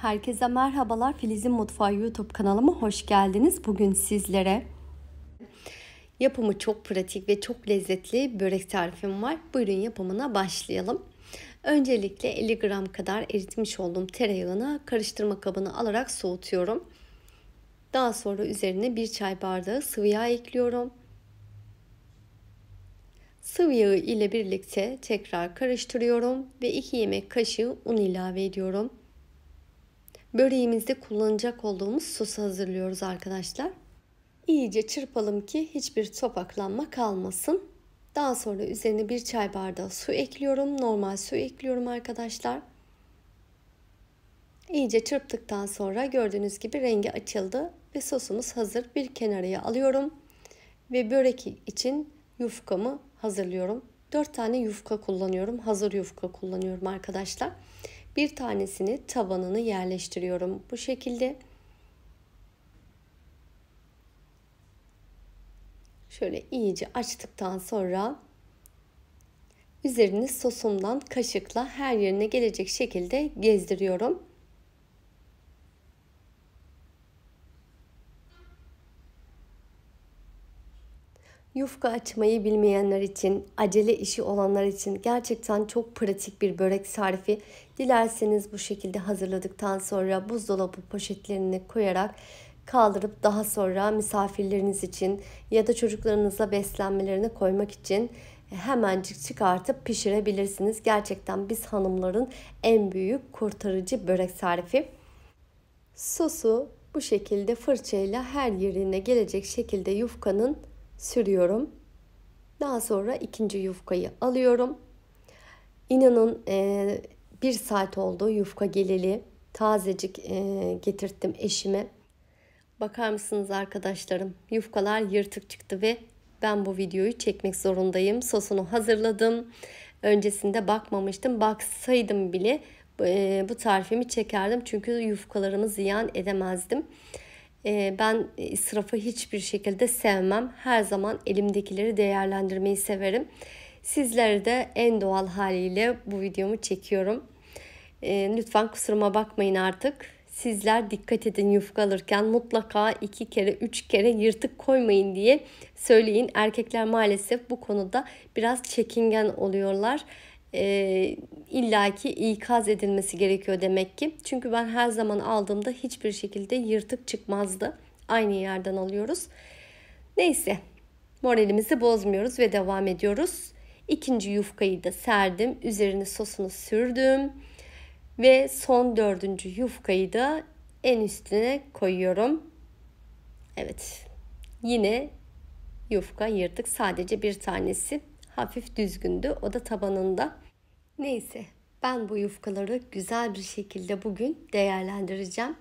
Herkese merhabalar. Filiz'in Mutfağı YouTube kanalıma hoş geldiniz. Bugün sizlere yapımı çok pratik ve çok lezzetli börek tarifim var. Buyurun yapımına başlayalım. Öncelikle 50 gram kadar eritmiş olduğum tereyağını karıştırma kabına alarak soğutuyorum. Daha sonra üzerine bir çay bardağı sıvı yağ ekliyorum. Sıvı yağı ile birlikte tekrar karıştırıyorum ve 2 yemek kaşığı un ilave ediyorum böreğimizde kullanacak olduğumuz sosu hazırlıyoruz arkadaşlar. İyice çırpalım ki hiçbir topaklanma kalmasın. Daha sonra üzerine bir çay bardağı su ekliyorum. Normal su ekliyorum arkadaşlar. İyice çırptıktan sonra gördüğünüz gibi rengi açıldı ve sosumuz hazır. Bir kenarıya alıyorum ve börek için yufkamı hazırlıyorum. 4 tane yufka kullanıyorum. Hazır yufka kullanıyorum arkadaşlar bir tanesini tabanını yerleştiriyorum. Bu şekilde şöyle iyice açtıktan sonra üzerini sosumdan kaşıkla her yerine gelecek şekilde gezdiriyorum. Yufka açmayı bilmeyenler için, acele işi olanlar için gerçekten çok pratik bir börek tarifi. Dilerseniz bu şekilde hazırladıktan sonra buzdolabı poşetlerini koyarak kaldırıp daha sonra misafirleriniz için ya da çocuklarınızla beslenmelerine koymak için hemencik çıkartıp pişirebilirsiniz. Gerçekten biz hanımların en büyük kurtarıcı börek tarifi. Sosu bu şekilde fırçayla her yerine gelecek şekilde yufkanın sürüyorum. Daha sonra ikinci yufkayı alıyorum. İnanın e, bir saat oldu yufka geleli. Tazecik e, getirttim eşime. Bakar mısınız arkadaşlarım? Yufkalar yırtık çıktı ve ben bu videoyu çekmek zorundayım. Sosunu hazırladım. Öncesinde bakmamıştım. Baksaydım bile e, bu tarifimi çekerdim. Çünkü yufkalarımı ziyan edemezdim. Ee, ben e, israfı hiçbir şekilde sevmem. Her zaman elimdekileri değerlendirmeyi severim. Sizlere de en doğal haliyle bu videomu çekiyorum. Ee, lütfen kusuruma bakmayın artık. Sizler dikkat edin yufka alırken mutlaka iki kere üç kere yırtık koymayın diye söyleyin. Erkekler maalesef bu konuda biraz çekingen oluyorlar e, illaki ikaz edilmesi gerekiyor demek ki. Çünkü ben her zaman aldığımda hiçbir şekilde yırtık çıkmazdı. Aynı yerden alıyoruz. Neyse moralimizi bozmuyoruz ve devam ediyoruz. İkinci yufkayı da serdim. Üzerine sosunu sürdüm. Ve son dördüncü yufkayı da en üstüne koyuyorum. Evet yine yufka yırtık sadece bir tanesi hafif düzgündü. O da tabanında. Neyse ben bu yufkaları güzel bir şekilde bugün değerlendireceğim.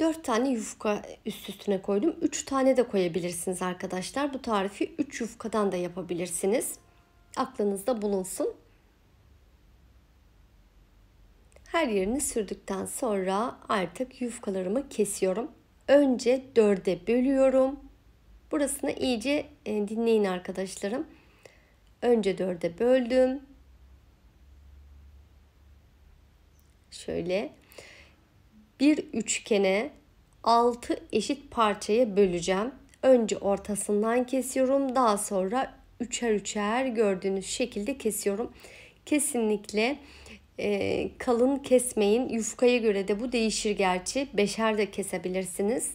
Dört tane yufka üst üstüne koydum. Üç tane de koyabilirsiniz arkadaşlar. Bu tarifi üç yufkadan da yapabilirsiniz. Aklınızda bulunsun. Her yerini sürdükten sonra artık yufkalarımı kesiyorum. Önce dörde bölüyorum. Burasını iyice e, dinleyin arkadaşlarım. Önce dörde böldüm. Şöyle bir üçgene 6 eşit parçaya böleceğim. Önce ortasından kesiyorum. Daha sonra üçer üçer gördüğünüz şekilde kesiyorum. Kesinlikle e, kalın kesmeyin. Yufkaya göre de bu değişir gerçi. Beşer de kesebilirsiniz.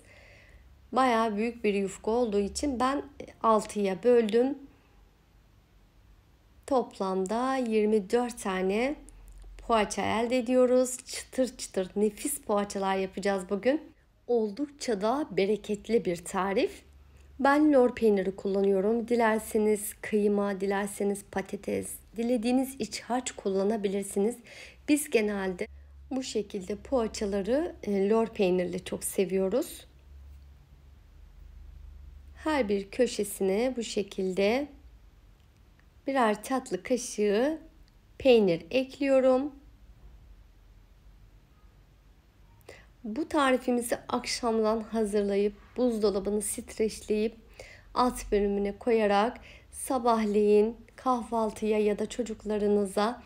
Baya büyük bir yufka olduğu için ben 6'ya böldüm toplamda 24 tane poğaça elde ediyoruz. Çıtır çıtır nefis poğaçalar yapacağız bugün. Oldukça da bereketli bir tarif. Ben lor peyniri kullanıyorum. Dilerseniz kıyma, dilerseniz patates, dilediğiniz iç harç kullanabilirsiniz. Biz genelde bu şekilde poğaçaları e, lor peynirle çok seviyoruz. Her bir köşesine bu şekilde birer tatlı kaşığı peynir ekliyorum. Bu tarifimizi akşamdan hazırlayıp buzdolabını streçleyip alt bölümüne koyarak sabahleyin kahvaltıya ya da çocuklarınıza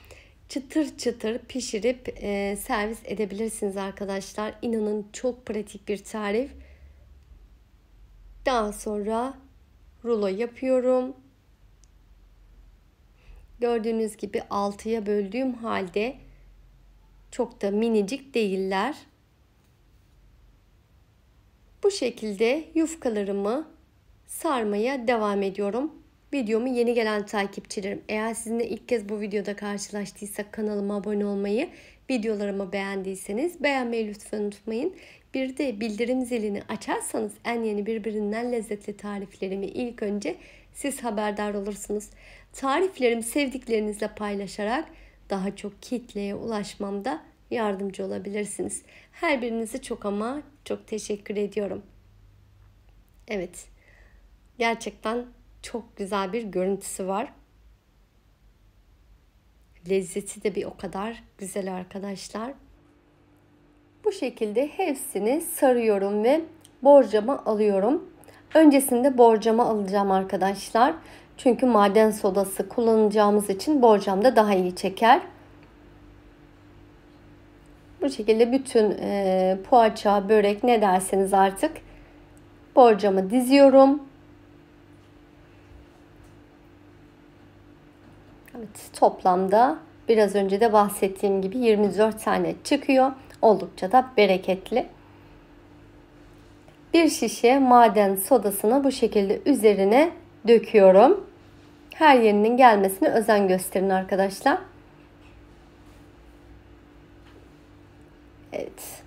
çıtır çıtır pişirip e, servis edebilirsiniz arkadaşlar. İnanın çok pratik bir tarif. Daha sonra rulo yapıyorum. Gördüğünüz gibi 6'ya böldüğüm halde çok da minicik değiller. Bu şekilde yufkalarımı sarmaya devam ediyorum. Videomu yeni gelen takipçilerim. Eğer sizinle ilk kez bu videoda karşılaştıysak kanalıma abone olmayı, videolarımı beğendiyseniz beğenmeyi lütfen unutmayın. Bir de bildirim zilini açarsanız en yeni birbirinden lezzetli tariflerimi ilk önce siz haberdar olursunuz. Tariflerimi sevdiklerinizle paylaşarak daha çok kitleye ulaşmamda yardımcı olabilirsiniz. Her birinizi çok ama çok teşekkür ediyorum. Evet. Gerçekten çok güzel bir görüntüsü var. Lezzeti de bir o kadar güzel arkadaşlar. Bu şekilde hepsini sarıyorum ve borcama alıyorum. Öncesinde borcama alacağım arkadaşlar. Çünkü maden sodası kullanacağımız için borcamda daha iyi çeker. Bu şekilde bütün e, poğaça, börek ne derseniz artık borcamı diziyorum. Evet, toplamda biraz önce de bahsettiğim gibi 24 tane çıkıyor. Oldukça da bereketli bir şişe maden sodasını bu şekilde üzerine döküyorum. Her yerinin gelmesine özen gösterin arkadaşlar. Evet.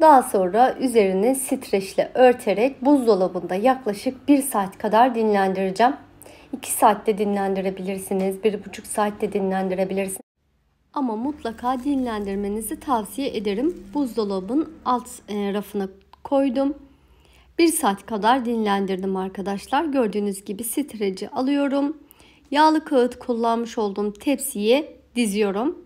Daha sonra üzerini streçle örterek buzdolabında yaklaşık 1 saat kadar dinlendireceğim. 2 saatte dinlendirebilirsiniz, 1,5 saatte dinlendirebilirsiniz. Ama mutlaka dinlendirmenizi tavsiye ederim. Buzdolabın alt e, rafına koydum. bir saat kadar dinlendirdim arkadaşlar. Gördüğünüz gibi streci alıyorum. Yağlı kağıt kullanmış olduğum tepsiye diziyorum.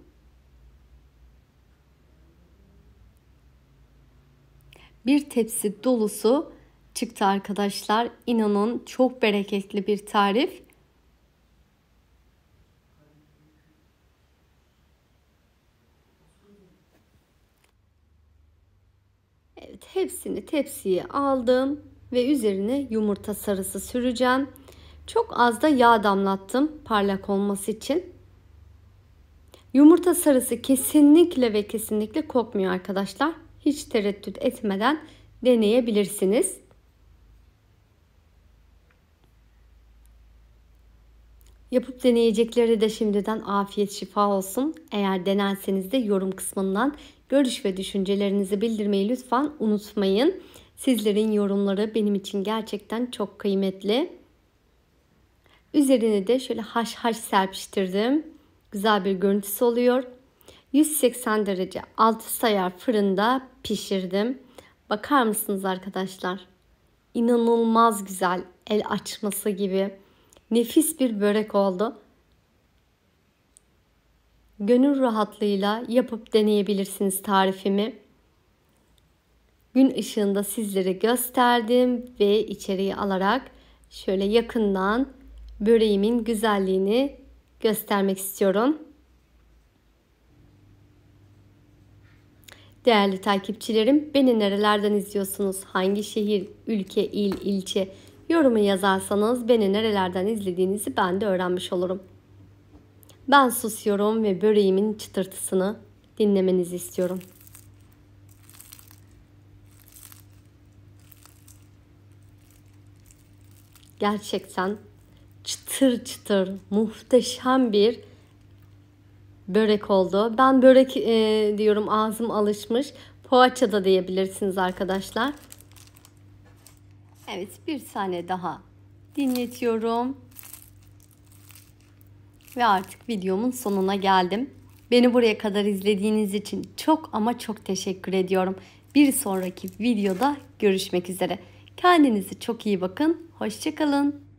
Bir tepsi dolusu çıktı arkadaşlar. İnanın çok bereketli bir tarif. Evet hepsini tepsiye aldım ve üzerine yumurta sarısı süreceğim. Çok az da yağ damlattım parlak olması için. Yumurta sarısı kesinlikle ve kesinlikle kokmuyor arkadaşlar. Hiç tereddüt etmeden deneyebilirsiniz. Yapıp deneyecekleri de şimdiden afiyet şifa olsun. Eğer denerseniz de yorum kısmından Görüş ve düşüncelerinizi bildirmeyi lütfen unutmayın. Sizlerin yorumları benim için gerçekten çok kıymetli. Üzerine de şöyle haş haş serpiştirdim. Güzel bir görüntüsü oluyor. 180 derece altı sayar fırında pişirdim. Bakar mısınız arkadaşlar? İnanılmaz güzel el açması gibi nefis bir börek oldu gönül rahatlığıyla yapıp deneyebilirsiniz tarifimi. Gün ışığında sizlere gösterdim ve içeriği alarak şöyle yakından böreğimin güzelliğini göstermek istiyorum. Değerli takipçilerim, beni nerelerden izliyorsunuz? Hangi şehir, ülke, il, ilçe? Yorumu yazarsanız beni nerelerden izlediğinizi ben de öğrenmiş olurum. Ben susuyorum ve böreğimin çıtırtısını dinlemenizi istiyorum. Gerçekten çıtır çıtır muhteşem bir börek oldu. Ben börek e, diyorum ağzım alışmış. Poğaça da diyebilirsiniz arkadaşlar. Evet bir saniye daha dinletiyorum ve artık videomun sonuna geldim. Beni buraya kadar izlediğiniz için çok ama çok teşekkür ediyorum. Bir sonraki videoda görüşmek üzere. Kendinize çok iyi bakın. Hoşçakalın.